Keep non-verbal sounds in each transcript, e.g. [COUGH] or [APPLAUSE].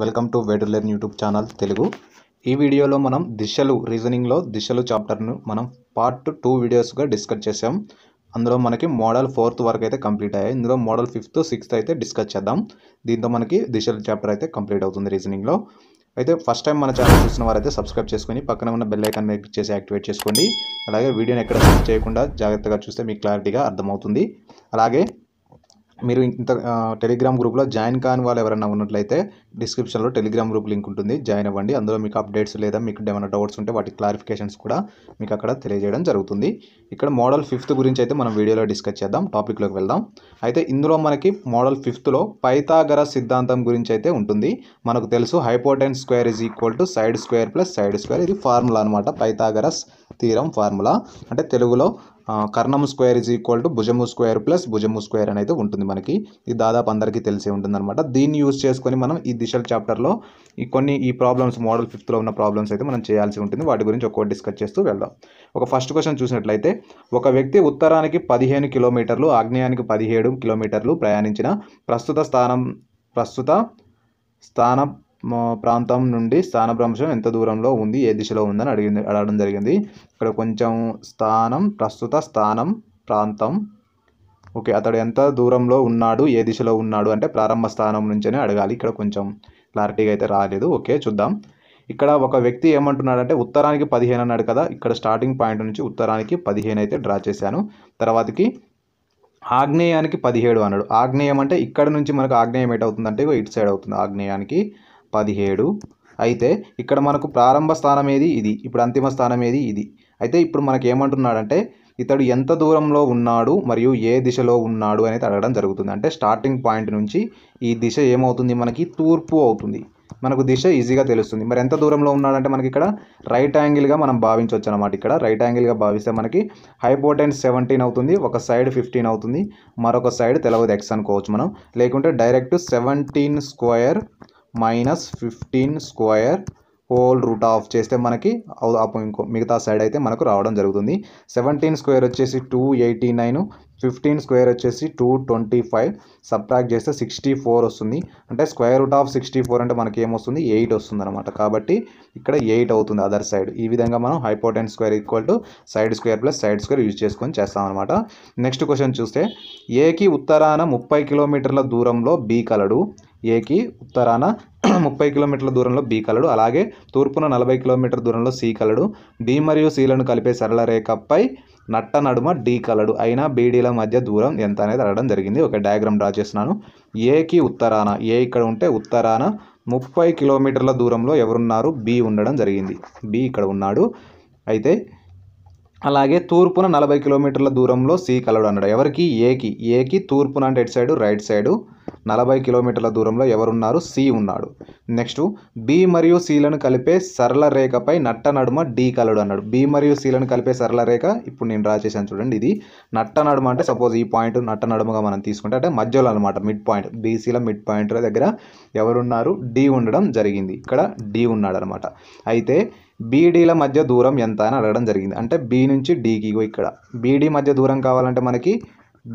welcome to learn YouTube channel Telugu ఈ వీడియోలో మనం దిశలు రీజనింగ్లో దిశలు చాప్టర్ను మనం పార్ట్ టూ వీడియోస్గా డిస్కస్ చేసాం అందులో మనకి మోడల్ ఫోర్త్ వరకు అయితే కంప్లీట్ అయ్యాయి ఇందులో మోడల్ ఫిఫ్త్ సిక్స్త్ అయితే డిస్కస్ చేద్దాం దీంతో మనకి దిశలు చాప్టర్ అయితే కంప్లీట్ అవుతుంది రీజనింగ్లో అయితే ఫస్ట్ టైం మన ఛానల్ చూసిన వారైతే సబ్స్క్రైబ్ చేసుకొని పక్కన ఉన్న బెల్ ఐకాన్ మీద క్లిక్ చేసి యాక్టివేట్ చేసుకోండి అలాగే వీడియోని ఎక్కడ స్కిప్ చేయకుండా జాగ్రత్తగా చూస్తే మీకు క్లారిటీగా అర్థమవుతుంది అలాగే మీరు ఇంత టెలిగ్రామ్ గ్రూప్లో జాయిన్ కాని వాళ్ళు ఎవరైనా ఉన్నట్లయితే డిస్క్రిప్షన్లో టెలిగ్రామ్ గ్రూప్ లింక్ ఉంటుంది జాయిన్ అవ్వండి అందులో మీకు అప్డేట్స్ లేదా మీకు ఏమైనా డౌట్స్ ఉంటే వాటి క్లారిఫికేషన్స్ కూడా మీకు అక్కడ తెలియజేయడం జరుగుతుంది ఇక్కడ మోడల్ ఫిఫ్త్ గురించి అయితే మనం వీడియోలో డిస్కస్ చేద్దాం టాపిక్లోకి వెళ్దాం అయితే ఇందులో మనకి మోడల్ ఫిఫ్త్లో పైతాగర సిద్ధాంతం గురించి అయితే ఉంటుంది మనకు తెలుసు hypotenuse square is equal to side square plus side square ఇది ఫార్ములా అనమాట పైతాగరస్ తీరం ఫార్ములా అంటే తెలుగులో కర్ణము స్క్వేర్ ఈజ్ ఈక్వల్ టు భుజము స్క్వేర్ ప్లస్ భుజము స్క్వేర్ అనేది ఉంటుంది మనకి ఇది దాదాపు అందరికీ తెలిసే అనమాట దీన్ని యూజ్ చేసుకొని మనం ఈ దిశల చాప్టర్లో ఈ కొన్ని ఈ ప్రాబ్లమ్స్ మోడల్ ఫిఫ్త్లో ఉన్న ప్రాబ్లమ్స్ అయితే మనం చేయాల్సి ఉంటుంది వాటి గురించి ఒక్కొక్కటి డిస్కస్ చేస్తూ వెళ్దాం ఒక ఫస్ట్ క్వశ్చన్ చూసినట్లయితే ఒక వ్యక్తి ఉత్తరానికి పదిహేను కిలోమీటర్లు ఆగ్నేయానికి పదిహేడు కిలోమీటర్లు ప్రయాణించిన ప్రస్తుత స్థానం ప్రస్తుత స్థానం మా ప్రాంతం నుండి స్థానభ్రంశం ఎంత దూరంలో ఉంది ఏ దిశలో ఉందని అడిగింది అడగడం జరిగింది ఇక్కడ కొంచెం స్థానం ప్రస్తుత స్థానం ప్రాంతం ఓకే అతడు ఎంత దూరంలో ఉన్నాడు ఏ దిశలో ఉన్నాడు అంటే ప్రారంభ స్థానం నుంచే అడగాలి ఇక్కడ కొంచెం క్లారిటీగా అయితే రాలేదు ఓకే చూద్దాం ఇక్కడ ఒక వ్యక్తి ఏమంటున్నాడంటే ఉత్తరానికి పదిహేను అన్నాడు కదా ఇక్కడ స్టార్టింగ్ పాయింట్ నుంచి ఉత్తరానికి పదిహేను అయితే డ్రా చేశాను తర్వాతకి ఆగ్నేయానికి పదిహేడు అన్నాడు ఆగ్నేయం అంటే ఇక్కడ నుంచి మనకు ఆగ్నేయం ఏటవుతుందంటే ఇటు సైడ్ అవుతుంది ఆగ్నేయానికి పదిహేడు అయితే ఇక్కడ మనకు ప్రారంభ స్థానం ఏది ఇది ఇప్పుడు అంతిమ స్థానం ఏది ఇది అయితే ఇప్పుడు మనకు ఏమంటున్నాడంటే ఇతడు ఎంత దూరంలో ఉన్నాడు మరియు ఏ దిశలో ఉన్నాడు అనేది అడగడం జరుగుతుంది అంటే స్టార్టింగ్ పాయింట్ నుంచి ఈ దిశ ఏమవుతుంది మనకి తూర్పు అవుతుంది మనకు దిశ ఈజీగా తెలుస్తుంది మరి ఎంత దూరంలో ఉన్నాడంటే మనకి ఇక్కడ రైట్ యాంగిల్గా మనం భావించవచ్చు అనమాట ఇక్కడ రైట్ యాంగిల్గా భావిస్తే మనకి హైపోటెన్స్ సెవెంటీన్ అవుతుంది ఒక సైడ్ ఫిఫ్టీన్ అవుతుంది మరొక సైడ్ తెలవదు ఎక్స్ అనుకోవచ్చు మనం లేకుంటే direct seventeen square minus fifteen square whole root of చేస్తే మనకి ఇంకో మిగతా సైడ్ అయితే మనకు రావడం జరుగుతుంది సెవెంటీన్ స్క్వేర్ వచ్చేసి two eighty nine fifteen square వచ్చేసి టూ ట్వంటీ ఫైవ్ సబ్ట్రాక్ట్ చేస్తే సిక్స్టీ ఫోర్ వస్తుంది అంటే square root of sixty four అంటే మనకి ఏమొస్తుంది ఎయిట్ వస్తుంది అనమాట కాబట్టి ఇక్కడ ఎయిట్ అవుతుంది అదర్ సైడ్ ఈ విధంగా మనం hypotenuse square equal to side square plus side square use చేసుకొని చేస్తామన్నమాట నెక్స్ట్ క్వశ్చన్ చూస్తే ఏకి ఉత్తరాన ముప్పై కిలోమీటర్ల దూరంలో బీ కలడు ఏకి ఉత్తరాన [CLEARS THROAT] ముప్పై కిలోమీటర్ల దూరంలో బి కలడు అలాగే తూర్పున నలభై కిలోమీటర్ల దూరంలో సి కలడు బి మరియు సిలను కలిపే సరళ రేఖపై నట్ట నడుమ డి కలడు అయినా బీడీల మధ్య దూరం ఎంత అనేది అడగడం జరిగింది ఒక డయాగ్రామ్ డ్రా చేస్తున్నాను ఏకి ఉత్తరాన ఏ ఇక్కడ ఉంటే ఉత్తరాన ముప్పై కిలోమీటర్ల దూరంలో ఎవరున్నారు బి ఉండడం జరిగింది బి ఇక్కడ ఉన్నాడు అయితే అలాగే తూర్పున నలభై కిలోమీటర్ల దూరంలో సి కలడు అన్నాడు ఎవరికి ఏకి ఏకి తూర్పున అంటే ఎటు సైడు రైట్ సైడు నలభై కిలోమీటర్ల దూరంలో ఎవరున్నారు సి ఉన్నాడు నెక్స్ట్ బి మరియు సిలను కలిపే సరళ రేఖపై నట్ట నడుమ డి కలడు అన్నాడు బి మరియు సిలను కలిపే సరళ రేఖ ఇప్పుడు నేను డ్రా చేశాను చూడండి ఇది నట్ట నడుమ అంటే సపోజ్ ఈ పాయింట్ నట్ట నడుమగా మనం తీసుకుంటే అంటే మధ్యలో అనమాట మిడ్ పాయింట్ బీసీల మిడ్ పాయింట్ దగ్గర ఎవరున్నారు డి ఉండడం జరిగింది ఇక్కడ డి ఉన్నాడు అనమాట అయితే బీడీల మధ్య దూరం ఎంత అని అడగడం జరిగింది అంటే బి నుంచి డీకి ఇక్కడ బీడీ మధ్య దూరం కావాలంటే మనకి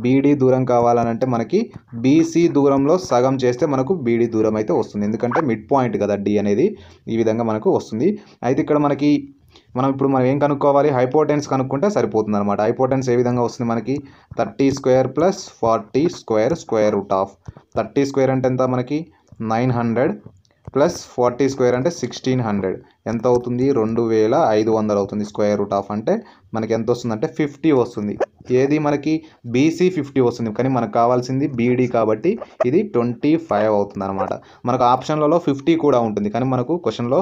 బీడీ దూరం కావాలనంటే మనకి బీసీ దూరంలో సగం చేస్తే మనకు బీడీ దూరం అయితే వస్తుంది ఎందుకంటే మిడ్ పాయింట్ కదా డి అనేది ఈ విధంగా మనకు వస్తుంది అయితే ఇక్కడ మనకి మనం ఇప్పుడు మనం ఏం కనుక్కోవాలి హైపోటెన్స్ కనుక్కుంటే సరిపోతుంది అనమాట హైపోటెన్స్ ఏ విధంగా వస్తుంది మనకి thirty square plus forty square square root of thirty square అంటే ఎంత మనకి nine hundred plus forty square అంటే సిక్స్టీన్ హండ్రెడ్ ఎంత అవుతుంది రెండు వేల ఐదు వందలు అవుతుంది స్క్వేర్ రూట్ ఆఫ్ అంటే మనకి ఎంత వస్తుందంటే ఫిఫ్టీ వస్తుంది ఏది మనకి బీసీ ఫిఫ్టీ వస్తుంది కానీ మనకు కావాల్సింది బీడీ కాబట్టి ఇది ట్వంటీ ఫైవ్ అవుతుంది అనమాట మనకు ఆప్షన్లలో ఫిఫ్టీ కూడా ఉంటుంది కానీ మనకు క్వశ్చన్లో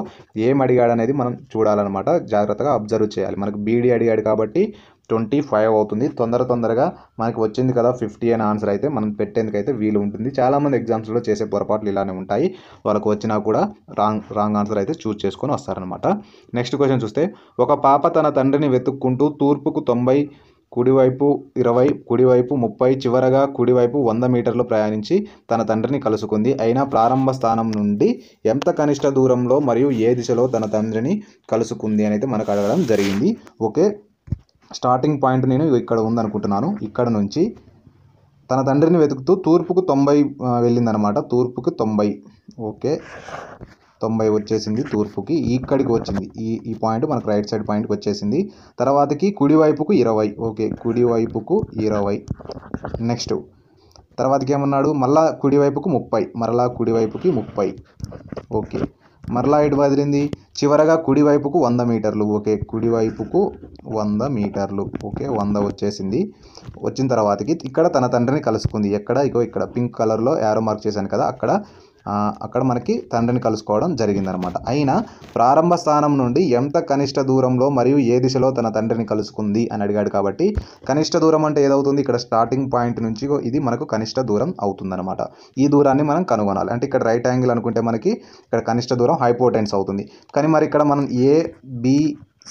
ఏం అడిగాడు అనేది మనం చూడాలన్నమాట జాగ్రత్తగా అబ్జర్వ్ చేయాలి మనకు బీడీ అడిగాడు కాబట్టి ట్వంటీ ఫైవ్ అవుతుంది తొందర తొందరగా మనకి వచ్చింది కదా ఫిఫ్టీ అని ఆన్సర్ అయితే మనం పెట్టేందుకైతే వీలు ఉంటుంది చాలామంది ఎగ్జామ్స్లో చేసే పొరపాట్లు ఇలానే ఉంటాయి వాళ్ళకు వచ్చినా కూడా రాంగ్ రాంగ్ ఆన్సర్ అయితే చూస్ చేసుకొని వస్తారనమాట నెక్స్ట్ క్వశ్చన్ చూస్తే ఒక పాప తన తండ్రిని వెతుక్కుంటూ తూర్పుకు తొంభై కుడివైపు ఇరవై కుడివైపు ముప్పై చివరగా కుడివైపు వంద మీటర్లు ప్రయాణించి తన తండ్రిని కలుసుకుంది అయినా ప్రారంభ స్థానం నుండి ఎంత కనిష్ట దూరంలో మరియు ఏ దిశలో తన తండ్రిని కలుసుకుంది అని అయితే మనకు అడగడం జరిగింది ఓకే స్టార్టింగ్ పాయింట్ నేను ఇక్కడ ఉందనుకుంటున్నాను ఇక్కడ నుంచి తన తండ్రిని వెతుకుతూ తూర్పుకు తొంభై వెళ్ళిందనమాట తూర్పుకి తొంభై ఓకే తొంభై వచ్చేసింది తూర్పుకి ఇక్కడికి వచ్చింది ఈ ఈ పాయింట్ మనకు రైట్ సైడ్ పాయింట్కి వచ్చేసింది తర్వాతకి కుడివైపుకు ఇరవై ఓకే కుడివైపుకు ఇరవై నెక్స్ట్ తర్వాతకి ఏమన్నాడు మళ్ళా కుడివైపుకు ముప్పై మరలా కుడివైపుకి ముప్పై ఓకే మరలా ఇటు వదిలింది చివరగా కుడివైపుకు వంద మీటర్లు ఓకే కుడివైపుకు వంద మీటర్లు ఓకే వంద వచ్చేసింది వచ్చిన తర్వాతకి ఇక్కడ తన తండ్రిని కలుసుకుంది ఎక్కడ ఇగో ఇక్కడ పింక్ కలర్లో యారో మార్క్ చేశాను కదా అక్కడ అక్కడ మనకి తండ్రిని కలుసుకోవడం జరిగిందనమాట అయినా ప్రారంభ స్థానం నుండి ఎంత కనిష్ట దూరంలో మరియు ఏ దిశలో తన తండ్రిని కలుసుకుంది అని అడిగాడు కాబట్టి కనిష్ట దూరం అంటే ఏదవుతుంది ఇక్కడ స్టార్టింగ్ పాయింట్ నుంచి ఇది మనకు కనిష్ట దూరం అవుతుందనమాట ఈ దూరాన్ని మనం కనుగొనాలి అంటే ఇక్కడ రైట్ యాంగిల్ అనుకుంటే మనకి ఇక్కడ కనిష్ట దూరం హైపోటెన్స్ అవుతుంది కానీ మరి ఇక్కడ మనం ఏ బి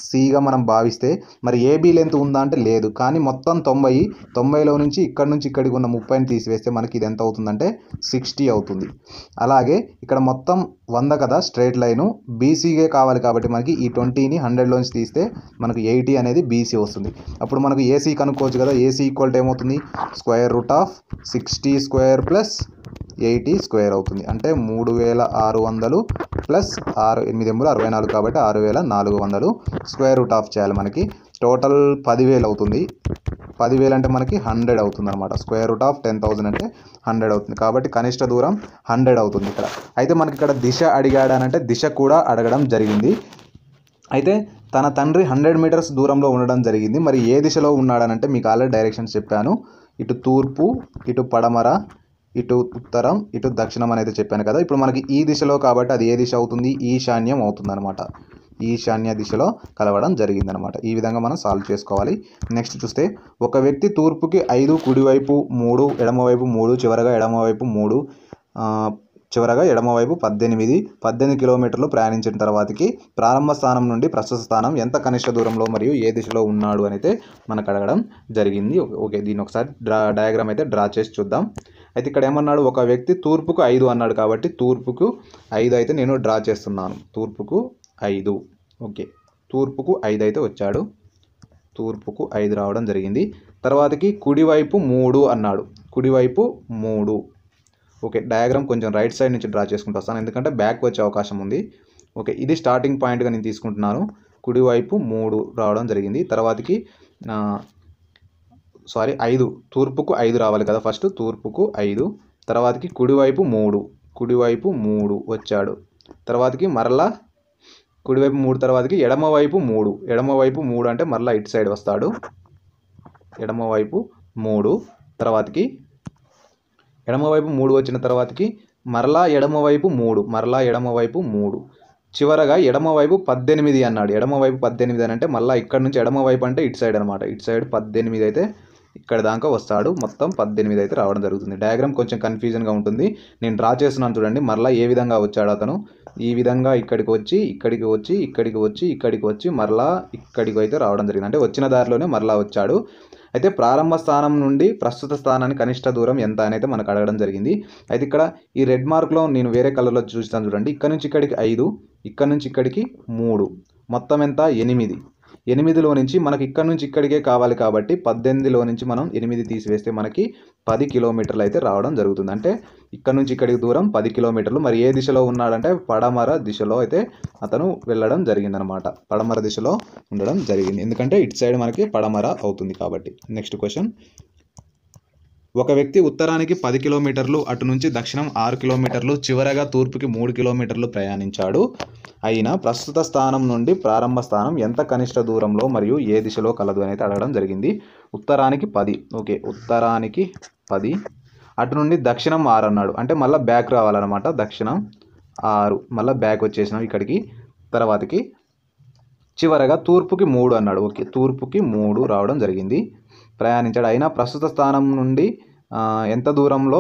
సిగా మనం భావిస్తే మరి ఏబీ లెంత్ ఉందా అంటే లేదు కానీ మొత్తం తొంభై తొంభైలో నుంచి ఇక్కడ నుంచి ఇక్కడికి ఉన్న ముప్పైని తీసివేస్తే మనకి ఇది ఎంత అవుతుందంటే సిక్స్టీ అవుతుంది అలాగే ఇక్కడ మొత్తం వంద కదా స్ట్రైట్ లైను బీసీగే కావాలి కాబట్టి మనకి ఈ ట్వంటీని హండ్రెడ్లోంచి తీస్తే మనకు ఎయిటీ అనేది బీసీ వస్తుంది అప్పుడు మనకు ఏసీ కనుక్కోవచ్చు కదా ఏసీ ఈక్వల్ టు ఏమవుతుంది square root of sixty square plus eighty square అవుతుంది అంటే మూడు వేల ఆరు వందలు ప్లస్ ఆరు ఎనిమిది వందలు అరవై నాలుగు కాబట్టి ఆరు వేల నాలుగు వందలు స్క్వేర్ రూట్ ఆఫ్ చేయాలి మనకి టోటల్ పదివేలు అవుతుంది పదివేలు అంటే మనకి హండ్రెడ్ అవుతుంది అనమాట square root of ten thousand అంటే హండ్రెడ్ అవుతుంది కాబట్టి కనిష్ట దూరం హండ్రెడ్ అవుతుంది ఇక్కడ అయితే మనకి ఇక్కడ దిశ అడిగాడనంటే దిశ కూడా అడగడం జరిగింది అయితే తన తండ్రి హండ్రెడ్ మీటర్స్ దూరంలో ఉండడం జరిగింది మరి ఏ దిశలో ఉన్నాడనంటే మీకు ఆల్రెడీ డైరెక్షన్స్ చెప్పాను ఇటు తూర్పు ఇటు పడమర ఇటు ఉత్తరం ఇటు దక్షిణం అనేది చెప్పాను కదా ఇప్పుడు మనకి ఈ దిశలో కాబట్టి అది ఏ దిశ అవుతుంది ఈశాన్యం అవుతుంది అనమాట ఈశాన్య దిశలో కలవడం జరిగింది అనమాట ఈ విధంగా మనం సాల్వ్ చేసుకోవాలి నెక్స్ట్ చూస్తే ఒక వ్యక్తి తూర్పుకి ఐదు కుడివైపు మూడు ఎడమవైపు మూడు చివరగా ఎడమవైపు మూడు చివరగా ఎడమవైపు పద్దెనిమిది పద్దెనిమిది కిలోమీటర్లు ప్రయాణించిన తర్వాతకి ప్రారంభ స్థానం నుండి ప్రస్తుత స్థానం ఎంత కనిష్ట దూరంలో మరియు ఏ దిశలో ఉన్నాడు అయితే మనకు అడగడం జరిగింది ఓకే దీన్ని ఒకసారి డ్రా డయాగ్రామ్ అయితే డ్రా చేసి చూద్దాం అయితే ఇక్కడ ఏమన్నాడు ఒక వ్యక్తి తూర్పుకు ఐదు అన్నాడు కాబట్టి తూర్పుకు ఐదు అయితే నేను డ్రా చేస్తున్నాను తూర్పుకు ఐదు ఓకే తూర్పుకు ఐదు అయితే వచ్చాడు తూర్పుకు ఐదు రావడం జరిగింది తర్వాతకి కుడివైపు మూడు అన్నాడు కుడివైపు మూడు ఓకే డయాగ్రామ్ కొంచెం రైట్ సైడ్ నుంచి డ్రా చేసుకుంటూ వస్తాను ఎందుకంటే బ్యాక్ వచ్చే అవకాశం ఉంది ఓకే ఇది స్టార్టింగ్ పాయింట్గా నేను తీసుకుంటున్నాను కుడివైపు మూడు రావడం జరిగింది తర్వాతకి సారీ ఐదు తూర్పుకు ఐదు రావాలి కదా ఫస్ట్ తూర్పుకు ఐదు తర్వాతకి కుడివైపు మూడు కుడివైపు మూడు వచ్చాడు తర్వాతకి మరలా కుడివైపు మూడు తర్వాతకి ఎడమవైపు మూడు ఎడమవైపు మూడు అంటే మరలా ఇటు సైడ్ వస్తాడు ఎడమవైపు మూడు తర్వాతకి ఎడమవైపు మూడు వచ్చిన తర్వాతకి మరలా ఎడమవైపు మూడు మరలా ఎడమవైపు మూడు చివరగా ఎడమవైపు పద్దెనిమిది అన్నాడు ఎడమవైపు పద్దెనిమిది అని అంటే మళ్ళీ ఇక్కడ నుంచి ఎడమవైపు అంటే ఇటు సైడ్ అనమాట ఇటు సైడ్ పద్దెనిమిది అయితే ఇక్కడ దాకా వస్తాడు మొత్తం పద్దెనిమిది అయితే రావడం జరుగుతుంది డయాగ్రామ్ కొంచెం కన్ఫ్యూజన్గా ఉంటుంది నేను డ్రా చేస్తున్నాను చూడండి మరలా ఏ విధంగా వచ్చాడు అతను ఈ విధంగా ఇక్కడికి వచ్చి ఇక్కడికి వచ్చి ఇక్కడికి వచ్చి ఇక్కడికి వచ్చి మరలా ఇక్కడికి అయితే రావడం జరిగింది అంటే వచ్చిన దారిలోనే మరలా వచ్చాడు అయితే ప్రారంభ స్థానం నుండి ప్రస్తుత స్థానానికి కనిష్ట దూరం ఎంత అయితే మనకు అడగడం జరిగింది అయితే ఇక్కడ ఈ రెడ్ మార్క్లో నేను వేరే కలర్లో చూస్తాను చూడండి ఇక్కడ నుంచి ఇక్కడికి ఐదు ఇక్కడ నుంచి ఇక్కడికి మూడు మొత్తం ఎంత ఎనిమిది ఎనిమిదిలో నుంచి మనకి ఇక్కడ నుంచి ఇక్కడికే కావాలి కాబట్టి పద్దెనిమిదిలో నుంచి మనం ఎనిమిది తీసివేస్తే మనకి పది కిలోమీటర్లు అయితే రావడం జరుగుతుంది అంటే ఇక్కడ నుంచి ఇక్కడికి దూరం పది కిలోమీటర్లు మరి ఏ దిశలో ఉన్నాడంటే పడమర దిశలో అయితే అతను వెళ్ళడం జరిగిందనమాట పడమర దిశలో ఉండడం జరిగింది ఎందుకంటే ఇటు సైడ్ మనకి పడమర అవుతుంది కాబట్టి నెక్స్ట్ క్వశ్చన్ ఒక వ్యక్తి ఉత్తరానికి పది కిలోమీటర్లు అటు నుంచి దక్షిణం ఆరు కిలోమీటర్లు చివరగా తూర్పుకి మూడు కిలోమీటర్లు ప్రయాణించాడు అయినా ప్రస్తుత స్థానం నుండి ప్రారంభ స్థానం ఎంత కనిష్ట దూరంలో మరియు ఏ దిశలో కలదు అనేది అడగడం జరిగింది ఉత్తరానికి పది ఓకే ఉత్తరానికి పది అటు నుండి దక్షిణం ఆరు అన్నాడు అంటే మళ్ళీ బ్యాక్ రావాలన్నమాట దక్షిణం ఆరు మళ్ళీ బ్యాక్ వచ్చేసినాం ఇక్కడికి తర్వాతకి చివరగా తూర్పుకి మూడు అన్నాడు ఓకే తూర్పుకి మూడు రావడం జరిగింది ప్రయాణించాడు అయినా ప్రస్తుత స్థానం నుండి ఎంత దూరంలో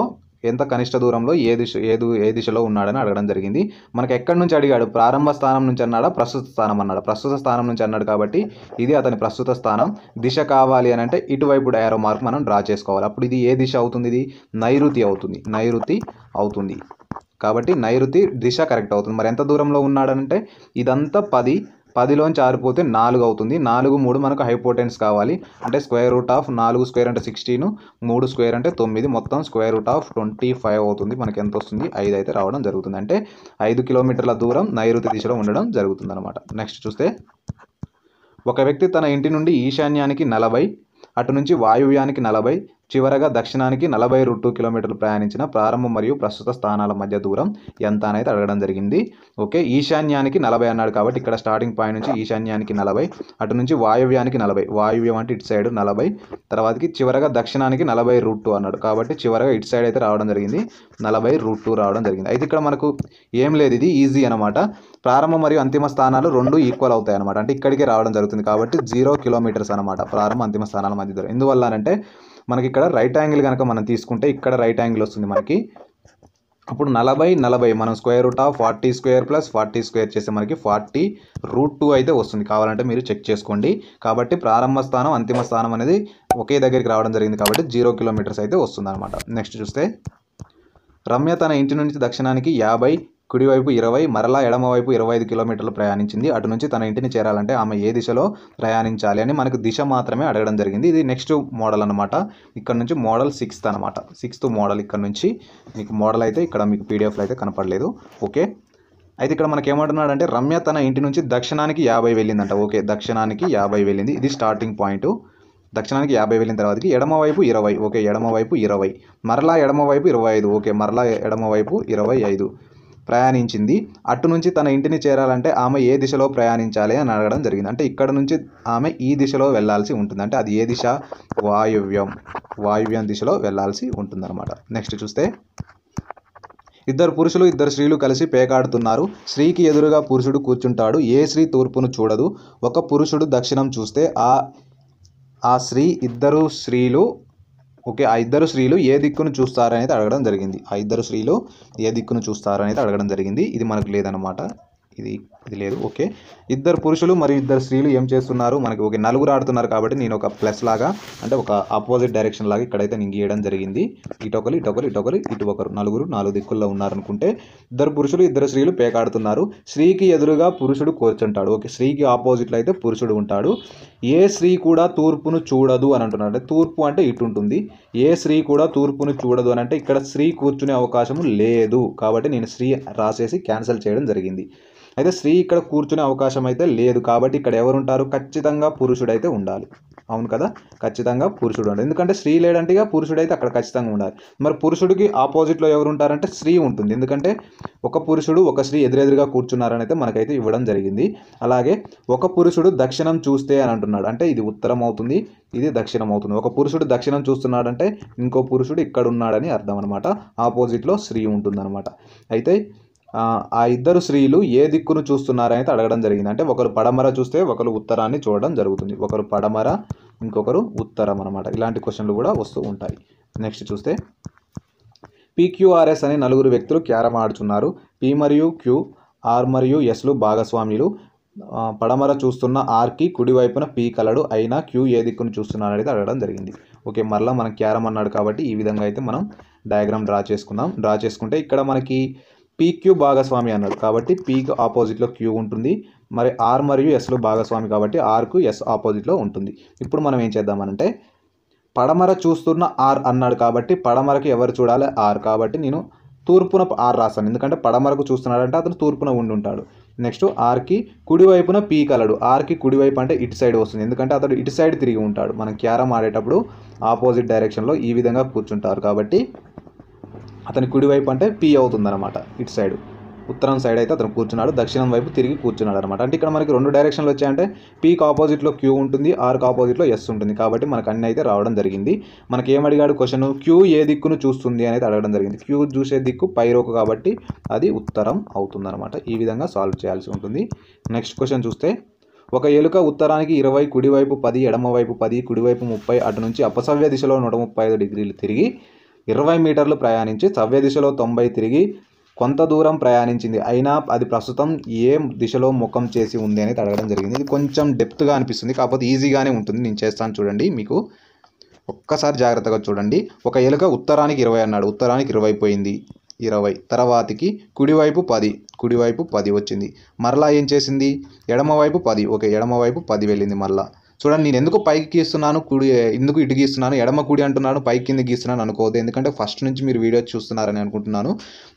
ఎంత కనిష్ట దూరంలో ఏ దిశ ఏదు ఏ దిశలో ఉన్నాడని అడగడం జరిగింది మనకు ఎక్కడి నుంచి అడిగాడు ప్రారంభ స్థానం నుంచి అన్నాడా ప్రస్తుత స్థానం అన్నాడు ప్రస్తుత స్థానం నుంచి అన్నాడు కాబట్టి ఇది అతని ప్రస్తుత స్థానం దిశ కావాలి అని అంటే ఇటువైపు డైరో మార్క్ మనం డ్రా చేసుకోవాలి అప్పుడు ఇది ఏ దిశ అవుతుంది ఇది నైరుతి అవుతుంది నైరుతి అవుతుంది కాబట్టి నైరుతి దిశ కరెక్ట్ అవుతుంది మరి ఎంత దూరంలో ఉన్నాడంటే ఇదంతా పది పదిలోంచి ఆరిపోతే నాలుగు అవుతుంది నాలుగు మూడు మనకు హైపోటెన్స్ కావాలి అంటే స్క్వేర్ రూట్ ఆఫ్ నాలుగు స్క్వేర్ అంటే సిక్స్టీన్ మూడు స్క్వేర్ అంటే తొమ్మిది మొత్తం square root of twenty five అవుతుంది మనకి ఎంత వస్తుంది ఐదు అయితే రావడం జరుగుతుంది అంటే ఐదు కిలోమీటర్ల దూరం నైరుతి దిశలో ఉండడం జరుగుతుంది నెక్స్ట్ చూస్తే ఒక వ్యక్తి తన ఇంటి నుండి ఈశాన్యానికి నలభై అటు నుంచి వాయువ్యానికి నలభై చివరగా దక్షిణానికి నలభై రూట్ టూ కిలోమీటర్లు ప్రయాణించిన ప్రారంభం మరియు ప్రస్తుత స్థానాల మధ్య దూరం ఎంత అనేది అడగడం జరిగింది ఓకే ఈశాన్యానికి నలభై అన్నాడు కాబట్టి ఇక్కడ స్టార్టింగ్ పాయింట్ నుంచి ఈశాన్యానికి నలభై అటు నుంచి వాయువ్యానికి నలభై వాయువ్యం అంటే ఇటు సైడ్ నలభై తర్వాతకి చివరగా దక్షిణానికి నలభై రూట్ టూ అన్నాడు కాబట్టి చివరగా ఇటు సైడ్ అయితే రావడం జరిగింది నలభై రూట్ టూ రావడం జరిగింది అయితే ఇక్కడ మనకు ఏం లేదు ఇది ఈజీ అనమాట ప్రారంభ మరియు అంతిమ స్థానాలు రెండు ఈక్వల్ అవుతాయి అనమాట అంటే ఇక్కడికి రావడం జరుగుతుంది కాబట్టి జీరో కిలోమీటర్స్ అనమాట ప్రారంభ అంతిమ స్థానాల మధ్య దూరం ఎందువల్ల అంటే మనకి ఇక్కడ రైట్ యాంగిల్ కనుక మనం తీసుకుంటే ఇక్కడ రైట్ యాంగిల్ వస్తుంది మనకి అప్పుడు నలభై నలభై మనం square root of forty square plus forty square చేస్తే మనకి ఫార్టీ రూట్ టూ అయితే వస్తుంది కావాలంటే మీరు చెక్ చేసుకోండి కాబట్టి ప్రారంభ స్థానం అంతిమ స్థానం అనేది ఒకే దగ్గరికి రావడం జరిగింది కాబట్టి జీరో కిలోమీటర్స్ అయితే వస్తుంది నెక్స్ట్ చూస్తే రమ్య తన ఇంటి నుంచి దక్షిణానికి యాభై కుడివైపు ఇరవై మరలా ఎడమవైపు ఇరవై ఐదు కిలోమీటర్లు ప్రయాణించింది అటు నుంచి తన ఇంటిని చేరాలంటే ఆమె ఏ దిశలో ప్రయాణించాలి అని మనకు దిశ మాత్రమే అడగడం జరిగింది ఇది నెక్స్ట్ మోడల్ అనమాట ఇక్కడ నుంచి మోడల్ సిక్స్త్ అనమాట సిక్స్త్ మోడల్ ఇక్కడ నుంచి మీకు మోడల్ అయితే ఇక్కడ మీకు పీడిఎఫ్లో అయితే కనపడలేదు ఓకే అయితే ఇక్కడ మనకి ఏమంటున్నాడంటే రమ్య తన ఇంటి నుంచి దక్షిణానికి యాభై వెళ్ళిందంట ఓకే దక్షిణానికి యాభై వెళ్ళింది ఇది స్టార్టింగ్ పాయింట్ దక్షిణానికి యాభై వెళ్ళిన తర్వాతకి ఎడమవైపు ఇరవై ఓకే ఎడమవైపు ఇరవై మరలా ఎడమవైపు ఇరవై ఐదు ఓకే మరలా ఎడమవైపు ఇరవై ఐదు ప్రయాణించింది అటు నుంచి తన ఇంటిని చేరాలంటే ఆమె ఏ దిశలో ప్రయాణించాలి అని అడగడం జరిగింది అంటే ఇక్కడ నుంచి ఆమె ఈ దిశలో వెళ్లాల్సి ఉంటుంది అంటే అది ఏ దిశ వాయువ్యం వాయువ్యం దిశలో వెళ్లాల్సి ఉంటుందన్నమాట నెక్స్ట్ చూస్తే ఇద్దరు పురుషులు ఇద్దరు స్త్రీలు కలిసి పేకాడుతున్నారు స్త్రీకి ఎదురుగా పురుషుడు కూర్చుంటాడు ఏ స్త్రీ తూర్పును చూడదు ఒక పురుషుడు దక్షిణం చూస్తే ఆ ఆ స్త్రీ ఇద్దరు స్త్రీలు ఓకే ఆ ఇద్దరు స్త్రీలు ఏ దిక్కును చూస్తారనేది అడగడం జరిగింది ఆ ఇద్దరు స్త్రీలు ఏ దిక్కును చూస్తారనేది అడగడం జరిగింది ఇది మనకు లేదనమాట ఇది ఇది లేదు ఓకే ఇద్దరు పురుషులు మరియు ఇద్దరు స్త్రీలు ఏం చేస్తున్నారు మనకి ఓకే నలుగురు ఆడుతున్నారు కాబట్టి నేను ఒక ప్లస్ లాగా అంటే ఒక ఆపోజిట్ డైరెక్షన్ లాగా ఇక్కడైతే నేను గీయడం జరిగింది ఇటొకరు ఇటొకరు ఇటొకరు ఇటు ఒకరు నలుగురు నాలుగు దిక్కుల్లో ఉన్నారనుకుంటే ఇద్దరు పురుషులు ఇద్దరు స్త్రీలు పేకాడుతున్నారు స్త్రీకి ఎదురుగా పురుషుడు కూర్చుంటాడు ఓకే స్త్రీకి ఆపోజిట్లో అయితే పురుషుడు ఉంటాడు ఏ స్త్రీ కూడా తూర్పును చూడదు అని అంటున్నారు అంటే తూర్పు అంటే ఇటు ఉంటుంది ఏ స్త్రీ కూడా తూర్పును చూడదు అని అంటే ఇక్కడ స్త్రీ కూర్చునే అవకాశము లేదు కాబట్టి నేను స్త్రీ రాసేసి క్యాన్సిల్ చేయడం జరిగింది అయితే స్త్రీ ఇక్కడ కూర్చునే అవకాశం అయితే లేదు కాబట్టి ఇక్కడ ఎవరుంటారు ఖచ్చితంగా పురుషుడైతే ఉండాలి అవును కదా ఖచ్చితంగా పురుషుడు ఉండాలి ఎందుకంటే స్త్రీ లేడంటే పురుషుడు అయితే అక్కడ ఖచ్చితంగా ఉండాలి మరి పురుషుడికి ఆపోజిట్లో ఎవరు ఉంటారంటే స్త్రీ ఉంటుంది ఎందుకంటే ఒక పురుషుడు ఒక స్త్రీ ఎదురెదురుగా కూర్చున్నారని అయితే మనకైతే ఇవ్వడం జరిగింది అలాగే ఒక పురుషుడు దక్షిణం చూస్తే అని అంటున్నాడు అంటే ఇది ఉత్తరం అవుతుంది ఇది దక్షిణం అవుతుంది ఒక పురుషుడు దక్షిణం చూస్తున్నాడంటే ఇంకో పురుషుడు ఇక్కడ ఉన్నాడని అర్థం అనమాట ఆపోజిట్లో స్త్రీ ఉంటుందన్నమాట అయితే ఆ ఇద్దరు స్త్రీలు ఏ దిక్కును చూస్తున్నారనేది అడగడం జరిగింది అంటే ఒకరు పడమర చూస్తే ఒకరు ఉత్తరాన్ని చూడడం జరుగుతుంది ఒకరు పడమర ఇంకొకరు ఉత్తరం అనమాట ఇలాంటి క్వశ్చన్లు కూడా వస్తూ ఉంటాయి నెక్స్ట్ చూస్తే పీక్యూఆర్ఎస్ అనే నలుగురు వ్యక్తులు క్యారమ్ ఆడుచున్నారు పీ మరియు క్యూ ఆర్ మరియు ఎస్లు భాగస్వామ్యులు పడమర చూస్తున్న ఆర్కి కుడివైపున పీ కలడు అయినా క్యూ ఏ దిక్కును చూస్తున్నారు అనేది అడగడం జరిగింది ఓకే మరలా మనం క్యారమ్ అన్నాడు కాబట్టి ఈ విధంగా అయితే మనం డయాగ్రామ్ డ్రా చేసుకుందాం డ్రా చేసుకుంటే ఇక్కడ మనకి పీక్యూ భాగస్వామి అన్నాడు కాబట్టి పీకి ఆపోజిట్లో క్యూ ఉంటుంది మరి ఆర్ మరియు ఎస్లో భాగస్వామి కాబట్టి ఆర్కు ఎస్ ఆపోజిట్లో ఉంటుంది ఇప్పుడు మనం ఏం చేద్దామనంటే పడమర చూస్తున్న ఆర్ అన్నాడు కాబట్టి పడమరకు ఎవరు చూడాలి ఆర్ కాబట్టి నేను తూర్పున ఆర్ రాస్తాను ఎందుకంటే పడమరకు చూస్తున్నాడంటే అతను తూర్పున ఉండి ఉంటాడు నెక్స్ట్ ఆర్కి కుడివైపున పీ కలడు ఆర్కి కుడివైపు అంటే ఇటు సైడ్ వస్తుంది ఎందుకంటే అతడు ఇటు సైడ్ తిరిగి ఉంటాడు మనం క్యారమ్ ఆడేటప్పుడు ఆపోజిట్ డైరెక్షన్లో ఈ విధంగా కూర్చుంటారు కాబట్టి అతని కుడివైపు అంటే పీ అనమాట ఇటు సైడ్ ఉత్తరం సైడ్ అయితే అతను కూర్చున్నాడు దక్షిణం వైపు తిరిగి కూర్చున్నాడు అనమాట అంటే ఇక్కడ మనకి రెండు డైరెక్షన్లు వచ్చాయంటే పీకి ఆపోజిట్లో క్యూ ఉంటుంది ఆర్కి ఆపోజిట్లో ఎస్ ఉంటుంది కాబట్టి మనకు అన్ని అయితే రావడం జరిగింది మనకి ఏం అడిగాడు క్వశ్చన్ క్యూ ఏ దిక్కును చూస్తుంది అనేది అడగడం జరిగింది క్యూ చూసే దిక్కు పైరోకు కాబట్టి అది ఉత్తరం అవుతుందన్నమాట ఈ విధంగా సాల్వ్ చేయాల్సి ఉంటుంది నెక్స్ట్ క్వశ్చన్ చూస్తే ఒక ఎలుక ఉత్తరానికి ఇరవై కుడివైపు పది ఎడమవైపు పది కుడివైపు ముప్పై అటు నుంచి అపసవ్య దిశలో నూట ముప్పై ఐదు డిగ్రీలు తిరిగి ఇరవై మీటర్లు ప్రయాణించి సవ్య దిశలో తొంభై తిరిగి కొంత దూరం ప్రయాణించింది అయినా అది ప్రస్తుతం ఏ దిశలో ముఖం చేసి ఉంది అనేది అడగడం జరిగింది ఇది కొంచెం డెప్త్గా అనిపిస్తుంది కాకపోతే ఈజీగానే ఉంటుంది నేను చేస్తాను చూడండి మీకు ఒక్కసారి జాగ్రత్తగా చూడండి ఒక ఎలుక ఉత్తరానికి ఇరవై అన్నాడు ఉత్తరానికి ఇరవై పోయింది ఇరవై తర్వాతికి కుడివైపు పది కుడివైపు పది వచ్చింది మరలా ఏం చేసింది ఎడమవైపు పది ఒక ఎడమవైపు పది వెళ్ళింది మరలా చూడండి నేను ఎందుకు పైకి గీస్తున్నాను కుడి ఎందుకు ఇటు గీస్తున్నాను ఎడమ కుడి అంటున్నాను పైకి కింద గీస్తున్నాను అనుకోవద్దు ఎందుకంటే ఫస్ట్ నుంచి మీరు వీడియో చూస్తున్నారని అనుకుంటున్నాను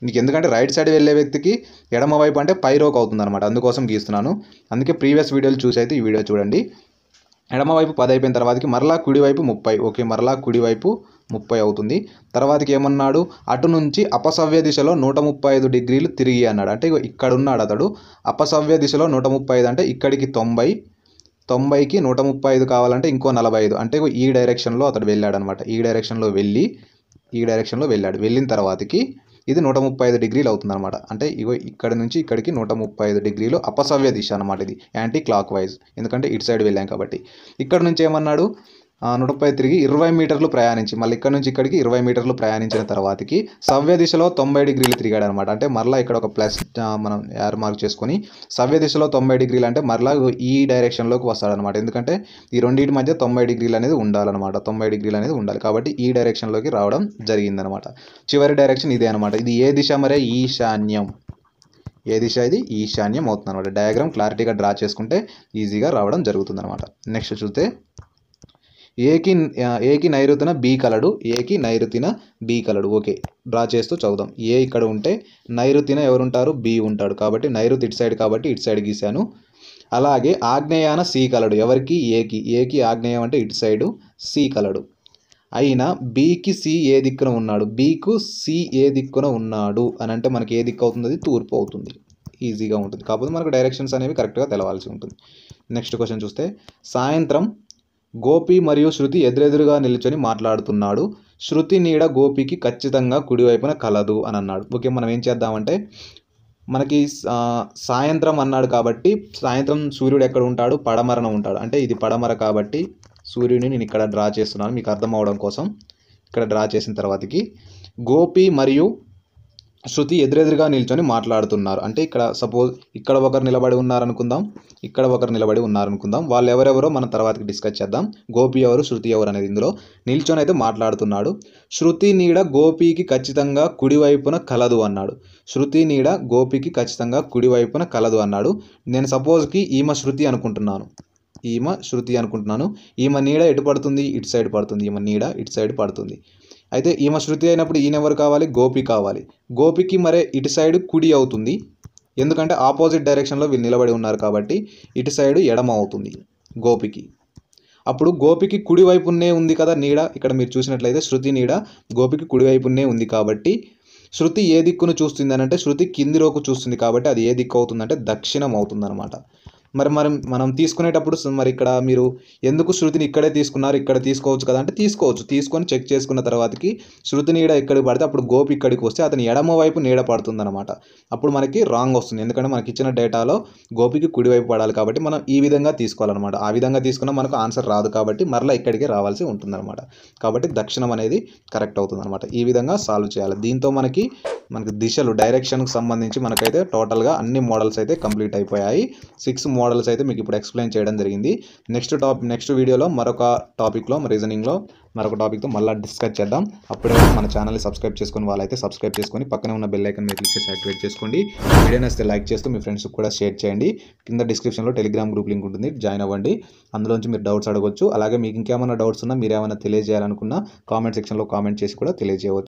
మీకు ఎందుకంటే రైట్ సైడ్ వెళ్ళే వ్యక్తికి ఎడమ వైపు అంటే పైరోక్ అవుతుంది అనమాట అందుకోసం గీస్తున్నాను అందుకే ప్రీవియస్ వీడియోలు చూసి అయితే ఈ వీడియో చూడండి ఎడమవైపు పది అయిపోయిన తర్వాతకి మరలా కుడివైపు ముప్పై ఓకే మరలా కుడివైపు ముప్పై అవుతుంది తర్వాతకి ఏమన్నాడు అటు నుంచి అపసవ్య దిశలో నూట ముప్పై ఐదు డిగ్రీలు తిరిగి అన్నాడు అంటే ఇక్కడ ఉన్నాడు అతడు అపసవ్య దిశలో నూట ముప్పై ఐదు అంటే ఇక్కడికి తొంభై తొంభైకి నూట ముప్పై ఐదు కావాలంటే ఇంకో నలభై ఐదు అంటే ఈ డైరెక్షన్లో అతడు వెళ్ళాడు అనమాట ఈ డైరెక్షన్లో వెళ్ళి ఈ డైరెక్షన్లో వెళ్ళాడు వెళ్ళిన తర్వాతకి ఇది నూట ముప్పై ఐదు డిగ్రీలు అవుతుంది అనమాట అంటే ఇగో ఇక్కడ నుంచి ఇక్కడికి నూట ముప్పై ఐదు డిగ్రీలు అపసవ్య దిశ అనమాట ఇది యాంటీ క్లాక్ వైజ్ ఎందుకంటే ఇటు సైడ్ వెళ్ళాం కాబట్టి ఇక్కడ నుంచి ఏమన్నాడు నుడుపై తిరిగి ఇరవై మీటర్లు ప్రయాణించి మళ్ళీ ఇక్కడ నుంచి ఇక్కడికి ఇరవై మీటర్లు ప్రయాణించిన తర్వాతకి సవ్య దిశలో తొంభై డిగ్రీలు తిరిగాడు అనమాట అంటే మరలా ఇక్కడ ఒక ప్లస్ మనం ఎయిర్ మార్క్ చేసుకొని సవ్య దిశలో తొంభై డిగ్రీలు అంటే మరలా ఈ డైరెక్షన్లోకి వస్తాడనమాట ఎందుకంటే ఈ రెండింటి మధ్య తొంభై డిగ్రీలు అనేది ఉండాలన్నమాట తొంభై డిగ్రీలు అనేది ఉండాలి కాబట్టి ఈ డైరెక్షన్లోకి రావడం జరిగిందనమాట చివరి డైరెక్షన్ ఇదే అనమాట ఇది ఏ దిశ మరే ఈశాన్యం ఏ దిశ ఇది ఈశాన్యం అవుతుంది అనమాట డయాగ్రామ్ క్లారిటీగా డ్రా చేసుకుంటే ఈజీగా రావడం జరుగుతుంది అనమాట నెక్స్ట్ చూస్తే ఏకి ఏకి నైరుతిన బి కలడు ఏకి నైరుతిన బి కలడు ఓకే డ్రా చేస్తూ చదువుదాం ఏ ఇక్కడ ఉంటే నైరుతిన ఎవరుంటారు బి ఉంటాడు కాబట్టి నైరుతి ఇటు సైడ్ కాబట్టి ఇటు సైడ్ గీశాను అలాగే ఆగ్నేయాన సి కలడు ఎవరికి ఏకి ఏకి ఆగ్నేయం అంటే ఇటు సైడు సి కలడు అయినా బీకి సి ఏ దిక్కున ఉన్నాడు బీకు సి ఏ దిక్కున ఉన్నాడు అని అంటే మనకి ఏ దిక్కు అవుతుంది అది తూర్పు అవుతుంది ఈజీగా ఉంటుంది కాకపోతే మనకు డైరెక్షన్స్ అనేవి కరెక్ట్గా తెలవాల్సి ఉంటుంది నెక్స్ట్ క్వశ్చన్ చూస్తే సాయంత్రం గోపి మరియు శృతి ఎదురెదురుగా నిల్చొని మాట్లాడుతున్నాడు శృతి నీడ గోపికి ఖచ్చితంగా కుడివైపున కలదు అని అన్నాడు ఓకే మనం ఏం చేద్దామంటే మనకి సాయంత్రం అన్నాడు కాబట్టి సాయంత్రం సూర్యుడు ఎక్కడ ఉంటాడు పడమరన ఉంటాడు అంటే ఇది పడమర కాబట్టి సూర్యుడిని నేను ఇక్కడ డ్రా చేస్తున్నాను మీకు అర్థం అవడం కోసం ఇక్కడ డ్రా చేసిన తర్వాతకి గోపి మరియు శృతి ఎదురెదురుగా నిల్చొని మాట్లాడుతున్నారు అంటే ఇక్కడ సపోజ్ ఇక్కడ ఒకరు నిలబడి ఉన్నారనుకుందాం ఇక్కడ ఒకరు నిలబడి ఉన్నారనుకుందాం వాళ్ళు ఎవరెవరో మనం తర్వాత డిస్కస్ చేద్దాం గోపి ఎవరు శృతి ఎవరు అనేది ఇందులో నిల్చొని అయితే మాట్లాడుతున్నాడు శృతి నీడ గోపికి ఖచ్చితంగా కుడివైపున కలదు అన్నాడు శృతి నీడ గోపికి ఖచ్చితంగా కుడివైపున కలదు అన్నాడు నేను సపోజ్కి ఈమె శృతి అనుకుంటున్నాను ఈమె శృతి అనుకుంటున్నాను ఈమె నీడ ఎటు పడుతుంది ఇటు సైడ్ పడుతుంది ఈమె నీడ ఇటు సైడ్ పడుతుంది అయితే ఈమె శృతి అయినప్పుడు ఈయన ఎవరు కావాలి గోపి కావాలి గోపికి మరే ఇటు సైడ్ కుడి అవుతుంది ఎందుకంటే ఆపోజిట్ డైరెక్షన్లో వీళ్ళు నిలబడి ఉన్నారు కాబట్టి ఇటు సైడ్ ఎడమ అవుతుంది గోపికి అప్పుడు గోపికి కుడివైపునే ఉంది కదా నీడ ఇక్కడ మీరు చూసినట్లయితే శృతి నీడ గోపికి కుడివైపునే ఉంది కాబట్టి శృతి ఏ దిక్కును చూస్తుంది అని అంటే శృతి కింది రోకు చూస్తుంది కాబట్టి అది ఏ దిక్కు అవుతుందంటే దక్షిణం అవుతుందన్నమాట మరి మనం మనం తీసుకునేటప్పుడు మరి ఇక్కడ మీరు ఎందుకు శృతిని ఇక్కడే తీసుకున్నారు ఇక్కడ తీసుకోవచ్చు కదా అంటే తీసుకోవచ్చు తీసుకొని చెక్ చేసుకున్న తర్వాతకి శృతి నీడ ఇక్కడికి పడితే అప్పుడు గోపి ఇక్కడికి వస్తే అతని ఎడమ వైపు నీడ అనమాట అప్పుడు మనకి రాంగ్ వస్తుంది ఎందుకంటే మనకి ఇచ్చిన డేటాలో గోపికి కుడివైపు పడాలి కాబట్టి మనం ఈ విధంగా తీసుకోవాలన్నమాట ఆ విధంగా తీసుకున్నా మనకు ఆన్సర్ రాదు కాబట్టి మరలా ఇక్కడికి రావాల్సి ఉంటుందన్నమాట కాబట్టి దక్షిణం అనేది కరెక్ట్ అవుతుందన్నమాట ఈ విధంగా సాల్వ్ చేయాలి దీంతో మనకి మనకి దిశలు డైరెక్షన్కి సంబంధించి మనకైతే టోటల్గా అన్ని మోడల్స్ అయితే కంప్లీట్ అయిపోయాయి సిక్స్ మోడల్ మోడల్స్ అయితే మీకు ఇప్పుడు ఎక్స్ప్లెయిన్ చేయడం జరిగింది నెక్స్ట్ టాప్ నెక్స్ట్ వీడియోలో మరొక టాపిక్లో రీజనింగ్లో మరొక టాపిక్తో మళ్ళీ డిస్కస్ చేద్దాం అప్పుడే మన ఛానల్ని సబ్స్క్రైబ్ చేసుకుని వాళ్ళైతే సబ్స్క్రైబ్ చేసుకొని పక్కనే ఉన్న బెల్ ఐకన్ మీద క్లిక్ చేసి యాక్టివేట్ చేసుకోండి వీడియో నచ్చితే లైక్ చేస్తూ మీ ఫ్రెండ్స్కి కూడా షేర్ చేయండి కింద డిస్క్రిప్షన్లో టెలిగ్రామ్ గ్రూప్ లింక్ ఉంటుంది జాయిన్ అవ్వండి అందులోంచి మీరు డౌట్స్ అడగొచ్చు అలాగే మీకు ఇంకేమైనా డౌట్స్ ఉన్నా మీరు ఏమైనా తెలియజేయాలనుకున్నా కామెంట్ సెక్షన్లో కామెంట్ చేసి కూడా తెలియజేయవచ్చు